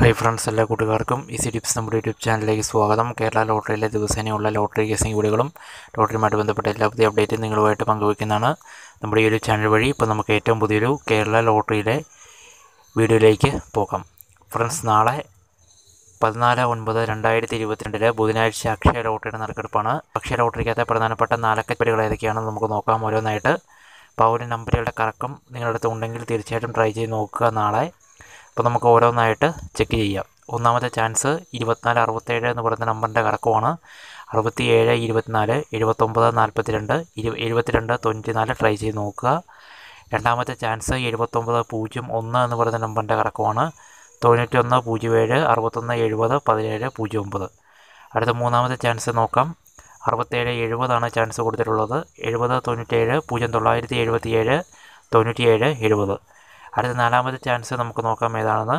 hi friends എല്ലാ കൂട്ടുകാർക്കും easy tips നമ്മുടെ യൂട്യൂബ് ചാനലിലേക്ക് സ്വാഗതം കേരള ലോട്ടറിയിലെ ദിവസേനയുള്ള ലോട്ടറി കേസിംഗ് വീടുകളും ലോട്ടറിയുമായിട്ട് ബന്ധപ്പെട്ട എല്ലാ പുതിയ അപ്ഡേറ്റും നിങ്ങളുമായിട്ട് പങ്കുവയ്ക്കുന്നതാണ് നമ്മുടെ ഈ ഒരു ചാനൽ വഴി ഇപ്പോൾ നമുക്ക് ഏറ്റവും പുതിയൊരു കേരള ലോട്ടറിയിലെ വീഡിയോയിലേക്ക് പോകാം ഫ്രണ്ട്സ് നാളെ പതിനാല് ഒൻപത് രണ്ടായിരത്തി ഇരുപത്തിരണ്ടില് ബുധനാഴ്ച അക്ഷയ ലോട്ടറിയുടെ നറുക്കെടുപ്പാണ് അക്ഷയ ലോട്ടറിക്കകത്തെ പ്രധാനപ്പെട്ട നാലക്കപ്പടികൾ ഏതൊക്കെയാണെന്ന് നമുക്ക് നോക്കാം ഓരോന്നായിട്ട് അപ്പോൾ ആ ഒരു നമ്പറുകളുടെ കറക്കം നിങ്ങളുടെ അടുത്ത് ഉണ്ടെങ്കിൽ തീർച്ചയായിട്ടും ട്രൈ ചെയ്ത് നോക്കുക നാളെ അപ്പോൾ നമുക്ക് ഓരോന്നായിട്ട് ചെക്ക് ചെയ്യാം ഒന്നാമത്തെ ചാൻസ് ഇരുപത്തിനാല് അറുപത്തേഴ് എന്ന് പറയുന്ന നമ്പറിൻ്റെ കറക്കമാണ് അറുപത്തി ഏഴ് ഇരുപത്തിനാല് എഴുപത്തൊമ്പത് നാൽപ്പത്തി രണ്ട് ഇരു എഴുപത്തിരണ്ട് തൊണ്ണൂറ്റിനാല് ട്രൈ ചെയ്ത് നോക്കുക രണ്ടാമത്തെ ചാൻസ് എഴുപത്തൊമ്പത് പൂജ്യം ഒന്ന് എന്ന് പറയുന്ന നമ്പറിൻ്റെ കറക്കമാണ് തൊണ്ണൂറ്റൊന്ന് പൂജ്യം ഏഴ് അറുപത്തൊന്ന് എഴുപത് പതിനേഴ് പൂജ്യം ഒമ്പത് അടുത്ത മൂന്നാമത്തെ ചാൻസ് നോക്കാം അറുപത്തേഴ് എഴുപതാണ് ചാൻസ് കൊടുത്തിട്ടുള്ളത് എഴുപത് തൊണ്ണൂറ്റേഴ് പൂജ്യം തൊള്ളായിരത്തി എഴുപത്തി ഏഴ് തൊണ്ണൂറ്റി ഏഴ് എഴുപത് അടുത്ത നാലാമത്തെ ചാൻസ് നമുക്ക് നോക്കാം ഏതാണെന്ന്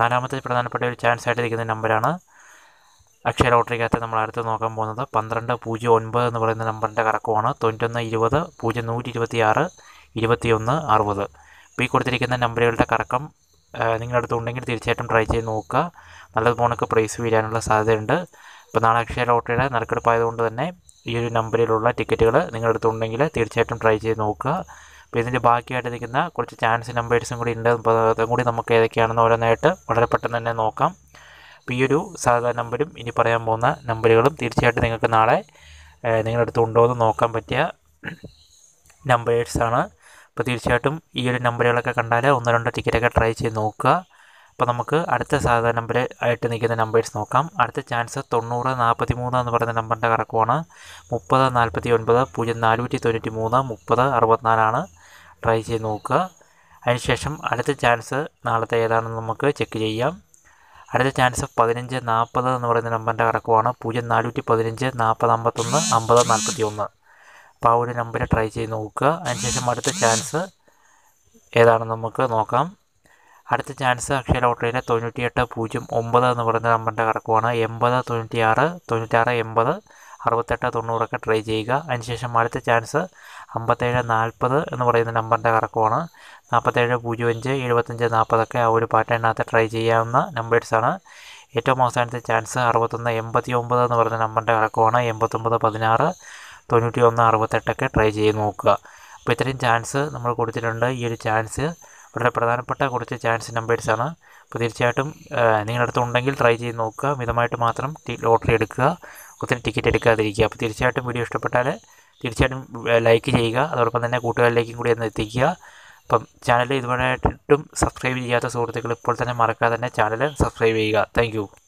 നാലാമത്തെ പ്രധാനപ്പെട്ട ഒരു ചാൻസ് ആയിട്ടിരിക്കുന്ന നമ്പറാണ് അക്ഷയ ലോട്ടറിക്കകത്ത് നമ്മൾ അടുത്ത് നോക്കാൻ പോകുന്നത് പന്ത്രണ്ട് പൂജ്യം ഒൻപത് എന്ന് പറയുന്ന നമ്പറിൻ്റെ കറക്കമാണ് തൊണ്ണൂറ്റൊന്ന് ഇരുപത് പൂജ്യം നൂറ്റി ഇരുപത്തി ആറ് ഇരുപത്തിയൊന്ന് അറുപത് ഇപ്പോൾ ഈ കൊടുത്തിരിക്കുന്ന നമ്പറുകളുടെ കറക്കം നിങ്ങളുടെ ഉണ്ടെങ്കിൽ തീർച്ചയായിട്ടും ട്രൈ ചെയ്ത് നോക്കുക നല്ലതുപോണൊക്കെ പ്രൈസ് വീഴാനുള്ള സാധ്യതയുണ്ട് ഇപ്പോൾ നാളെ അക്ഷയ ലോട്ടറിയുടെ നറുക്കെടുപ്പായതുകൊണ്ട് തന്നെ ഈ ഒരു നമ്പറിലുള്ള ടിക്കറ്റുകൾ നിങ്ങളുടെ അടുത്തുണ്ടെങ്കിൽ തീർച്ചയായിട്ടും ട്രൈ ചെയ്ത് നോക്കുക അപ്പോൾ ഇതിൻ്റെ ബാക്കിയായിട്ട് നിൽക്കുന്ന കുറച്ച് ചാൻസ് നമ്പേഴ്സും കൂടി ഉണ്ട് അതും കൂടി നമുക്ക് ഏതൊക്കെയാണെന്ന് ഓരോന്നായിട്ട് വളരെ പെട്ടെന്ന് തന്നെ നോക്കാം അപ്പോൾ ഈ ഒരു സാധാ നമ്പരും ഇനി പറയാൻ പോകുന്ന നമ്പറുകളും തീർച്ചയായിട്ടും നിങ്ങൾക്ക് നാളെ നിങ്ങളുടെ അടുത്ത് ഉണ്ടോ എന്ന് നോക്കാൻ പറ്റിയ നമ്പേഴ്സാണ് അപ്പോൾ തീർച്ചയായിട്ടും ഈ ഒരു നമ്പറുകളൊക്കെ കണ്ടാൽ ഒന്നോ രണ്ടോ ടിക്കറ്റൊക്കെ ട്രൈ ചെയ്ത് നോക്കുക അപ്പോൾ നമുക്ക് അടുത്ത സാധാ നമ്പർ ആയിട്ട് നിൽക്കുന്ന നമ്പേഴ്സ് നോക്കാം അടുത്ത ചാൻസ് തൊണ്ണൂറ് നാൽപ്പത്തി മൂന്ന് എന്ന് പറയുന്ന നമ്പറിൻ്റെ കറക്കമാണ് മുപ്പത് നാൽപ്പത്തി ഒൻപത് പൂജ്യം നാനൂറ്റി തൊണ്ണൂറ്റി മൂന്ന് മുപ്പത് അറുപത്തിനാലാണ് ട്രൈ ചെയ്ത് നോക്കുക അതിനുശേഷം അടുത്ത ചാൻസ് നാളത്തെ ഏതാണെന്ന് നമുക്ക് ചെക്ക് ചെയ്യാം അടുത്ത ചാൻസ് പതിനഞ്ച് നാൽപ്പത് എന്ന് പറയുന്ന നമ്പറിൻ്റെ കറക്കുമാണ് പൂജ്യം നാനൂറ്റി പതിനഞ്ച് നാൽപ്പത് അമ്പത്തൊന്ന് അമ്പത് നാൽപ്പത്തി ഒന്ന് അപ്പോൾ ആ ഒരു നമ്പറിൽ ട്രൈ ചെയ്ത് നോക്കുക അതിനുശേഷം അടുത്ത ചാൻസ് ഏതാണെന്ന് നമുക്ക് നോക്കാം അടുത്ത ചാൻസ് അക്ഷയ ലോട്ടറിയിലെ തൊണ്ണൂറ്റിയെട്ട് പൂജ്യം ഒമ്പത് എന്ന് പറയുന്ന നമ്പറിൻ്റെ കറക്കുമാണ് എൺപത് തൊണ്ണൂറ്റിയാറ് തൊണ്ണൂറ്റാറ് എൺപത് അറുപത്തെട്ട് തൊണ്ണൂറൊക്കെ ട്രൈ ചെയ്യുക അതിനുശേഷം അടുത്ത ചാൻസ് അമ്പത്തേഴ് നാൽപ്പത് എന്ന് പറയുന്ന നമ്പറിൻ്റെ കറക്കമാണ് നാൽപ്പത്തേഴ് പൂജ്യം അഞ്ച് എഴുപത്തഞ്ച് നാൽപ്പതൊക്കെ ആ ഒരു പാറ്റേണിനകത്ത് ട്രൈ ചെയ്യാവുന്ന നമ്പേഴ്സാണ് ഏറ്റവും അവസാനത്തെ ചാൻസ് അറുപത്തൊന്ന് എൺപത്തി ഒമ്പത് എന്ന് പറയുന്ന നമ്പറിൻ്റെ കറക്കമാണ് എൺപത്തൊമ്പത് പതിനാറ് തൊണ്ണൂറ്റി ഒന്ന് അറുപത്തെട്ടൊക്കെ ട്രൈ ചെയ്ത് നോക്കുക അപ്പോൾ ഇത്രയും ചാൻസ് നമ്മൾ കൊടുത്തിട്ടുണ്ട് ഈ ഒരു ചാൻസ് വളരെ പ്രധാനപ്പെട്ട കുറച്ച് ചാൻസ് നമ്പേഴ്സാണ് അപ്പോൾ തീർച്ചയായിട്ടും നിങ്ങളുടെ അടുത്തുണ്ടെങ്കിൽ ട്രൈ ചെയ്ത് നോക്കുക മിതമായിട്ട് മാത്രം ലോട്ടറി എടുക്കുക ഒത്തിരി ടിക്കറ്റ് എടുക്കാതിരിക്കുക അപ്പോൾ തീർച്ചയായിട്ടും വീഡിയോ ഇഷ്ടപ്പെട്ടാൽ തീർച്ചയായിട്ടും ലൈക്ക് ചെയ്യുക അതോടൊപ്പം തന്നെ കൂട്ടുകാരിലേക്കും കൂടി ഒന്ന് എത്തിക്കുക അപ്പം ചാനൽ ഇതുവരെയായിട്ടും സബ്സ്ക്രൈബ് ചെയ്യാത്ത സുഹൃത്തുക്കൾ ഇപ്പോൾ തന്നെ മറക്കാതെ തന്നെ ചാനൽ സബ്സ്ക്രൈബ് ചെയ്യുക താങ്ക്